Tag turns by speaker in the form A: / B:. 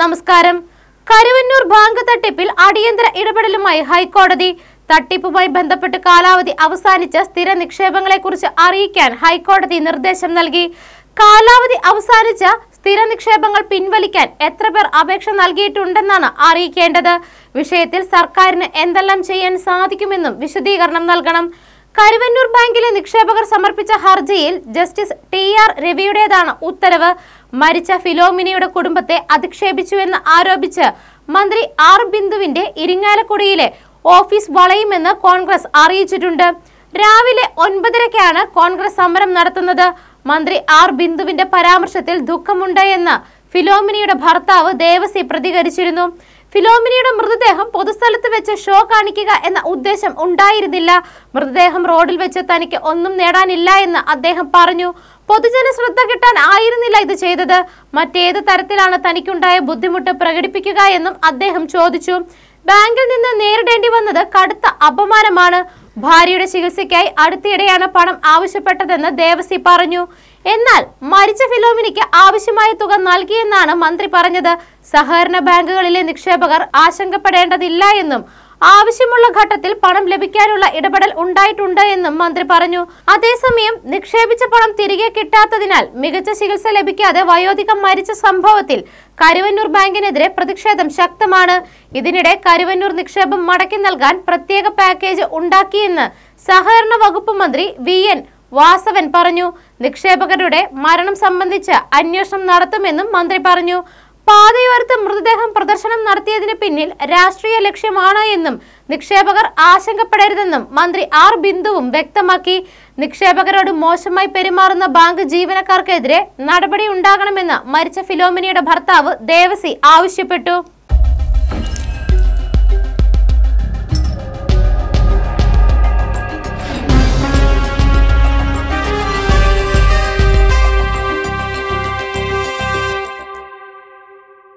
A: നമസ്കാരം കരുവന്നൂർ ബാങ്ക് തട്ടിപ്പിൽ അടിയന്തര ഇടപെടലുമായി ഹൈക്കോടതി തട്ടിപ്പുമായി ബന്ധപ്പെട്ട് കാലാവധി അവസാനിച്ച സ്ഥിര നിക്ഷേപങ്ങളെക്കുറിച്ച് അറിയിക്കാൻ ഹൈക്കോടതി നിർദ്ദേശം നൽകി കാലാവധി അവസാനിച്ച സ്ഥിര നിക്ഷേപങ്ങൾ പിൻവലിക്കാൻ എത്ര പേർ അപേക്ഷ നൽകിയിട്ടുണ്ടെന്നാണ് അറിയിക്കേണ്ടത് വിഷയത്തിൽ സർക്കാരിന് എന്തെല്ലാം ചെയ്യാൻ സാധിക്കുമെന്നും വിശദീകരണം നൽകണം കരുവന്നൂർ ബാങ്കിലെ നിക്ഷേപകർ സമർപ്പിച്ച ഹർജിയിൽ ജസ്റ്റിസ് ടി ആർ രവിയുടേതാണ് ഉത്തരവ് മരിച്ച ഫിലോമിനയുടെ കുടുംബത്തെ അധിക്ഷേപിച്ചുവെന്ന് ആരോപിച്ച് മന്ത്രി ആർ ബിന്ദുവിന്റെ ഇരിങ്ങാലക്കുടിയിലെ ഓഫീസ് വളയുമെന്ന് കോൺഗ്രസ് അറിയിച്ചിട്ടുണ്ട് രാവിലെ ഒൻപതരക്കാണ് കോൺഗ്രസ് സമരം നടത്തുന്നത് മന്ത്രി ആർ ബിന്ദുവിന്റെ പരാമർശത്തിൽ ദുഃഖമുണ്ട് എന്ന് ഫിലോമിനിയുടെ ഭർത്താവ് ദേവസി പ്രതികരിച്ചിരുന്നു ഫിലോമിനിയുടെ മൃതദേഹം പൊതുസ്ഥലത്ത് വെച്ച് ഷോ കാണിക്കുക എന്ന ഉദ്ദേശം ഉണ്ടായിരുന്നില്ല മൃതദേഹം റോഡിൽ വെച്ച് തനിക്ക് ഒന്നും നേടാനില്ല എന്ന് അദ്ദേഹം പറഞ്ഞു പൊതുജന ശ്രദ്ധ കിട്ടാൻ ആയിരുന്നില്ല ഇത് ചെയ്തത് മറ്റേത് തരത്തിലാണ് തനിക്കുണ്ടായ ബുദ്ധിമുട്ട് പ്രകടിപ്പിക്കുക എന്നും അദ്ദേഹം ചോദിച്ചു ബാങ്കിൽ നിന്ന് നേരിടേണ്ടി വന്നത് കടുത്ത അപമാനമാണ് ഭാര്യയുടെ ചികിത്സയ്ക്കായി അടുത്തിടെയാണ് പണം ആവശ്യപ്പെട്ടതെന്ന് ദേവസി പറഞ്ഞു എന്നാൽ മരിച്ച ഫിലോമിനിക്ക് ആവശ്യമായ തുക നൽകിയെന്നാണ് മന്ത്രി പറഞ്ഞത് സഹകരണ ബാങ്കുകളിലെ നിക്ഷേപകർ ആശങ്കപ്പെടേണ്ടതില്ല എന്നും ആവശ്യമുള്ള ഘട്ടത്തിൽ പണം ലഭിക്കാനുള്ള ഇടപെടൽ ഉണ്ടായിട്ടുണ്ട് എന്നും മന്ത്രി പറഞ്ഞു അതേസമയം നിക്ഷേപിച്ച പണം തിരികെ കിട്ടാത്തതിനാൽ മികച്ച ചികിത്സ ലഭിക്കാതെ വയോധികം മരിച്ച സംഭവത്തിൽ കരുവന്നൂർ ബാങ്കിനെതിരെ പ്രതിഷേധം ശക്തമാണ് ഇതിനിടെ കരുവന്നൂർ നിക്ഷേപം മടക്കി നൽകാൻ പ്രത്യേക പാക്കേജ് ഉണ്ടാക്കിയെന്ന് സഹകരണ വകുപ്പ് മന്ത്രി വി എൻ വാസവൻ പറഞ്ഞു നിക്ഷേപകരുടെ മരണം സംബന്ധിച്ച് അന്വേഷണം നടത്തുമെന്നും മന്ത്രി പറഞ്ഞു പാതയോരത്ത് മൃതദേഹം പിന്നിൽ രാഷ്ട്രീയ ലക്ഷ്യമാണ് എന്നും നിക്ഷേപകർ ആശങ്കപ്പെടരുതെന്നും മന്ത്രി ആർ ബിന്ദുവും വ്യക്തമാക്കി നിക്ഷേപകരോട് മോശമായി പെരുമാറുന്ന ബാങ്ക് ജീവനക്കാർക്കെതിരെ നടപടി ഉണ്ടാകണമെന്ന് മരിച്ച ഫിലോമിനിയുടെ ഭർത്താവ് ദേവസി ആവശ്യപ്പെട്ടു